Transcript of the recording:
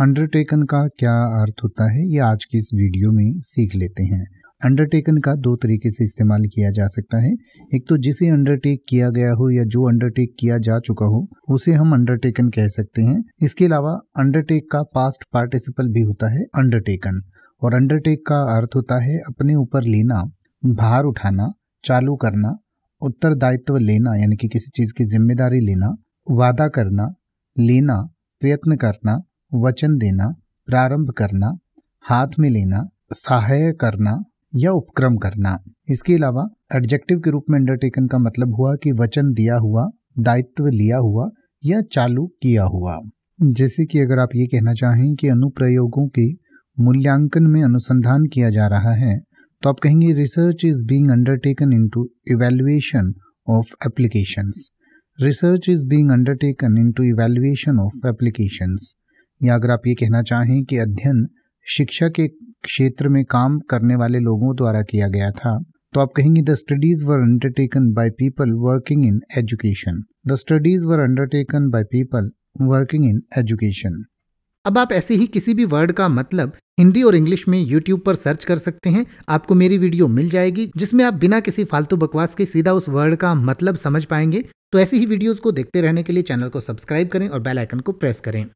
undertaken का क्या अर्थ होता है ये आज की इस वीडियो में सीख लेते हैं अंडरटेकन का दो तरीके से इस्तेमाल किया जा सकता है एक तो जिसे अंडरटेक किया गया हो या जो अंडरटेक किया जा चुका हो उसे हम अंडरटेकन कह सकते हैं इसके अलावा अंडरटेक का पास्ट पार्टिसिपल भी होता है अंडरटेकन और अंडरटेक का अर्थ होता है अपने ऊपर लेना भार उठाना चालू करना उत्तरदायित्व लेना यानी कि किसी चीज़ की जिम्मेदारी लेना वादा करना लेना प्रयत्न करना वचन देना प्रारंभ करना हाथ में लेना सहाय करना या उपक्रम करना इसके अलावा एडजेक्टिव के रूप में अंडरटेकन का मतलब हुआ कि वचन दिया हुआ दायित्व लिया हुआ या चालू किया हुआ जैसे कि अगर आप ये कहना चाहें कि अनुप्रयोगों के मूल्यांकन में अनुसंधान किया जा रहा है तो आप कहेंगे research is being undertaken into evaluation of applications research is being undertaken into evaluation of applications या अगर आप ये कहना चाहें कि अध्ययन शिक्षा के क्षेत्र में काम करने वाले लोगों द्वारा किया गया था तो आप कहेंगे the studies were undertaken by people working in education the studies were undertaken by people working in education अब आप ऐसे ही किसी भी वर्ड का मतलब हिंदी और इंग्लिश में यूट्यूब पर सर्च कर सकते हैं आपको मेरी वीडियो मिल जाएगी जिसमें आप बिना किसी फालतू बकवास के सीधा उस वर्ड का मतलब समझ पाएंगे तो ऐसी ही वीडियोस को देखते रहने के लिए चैनल को सब्सक्राइब करें और बेल आइकन को प्रेस करें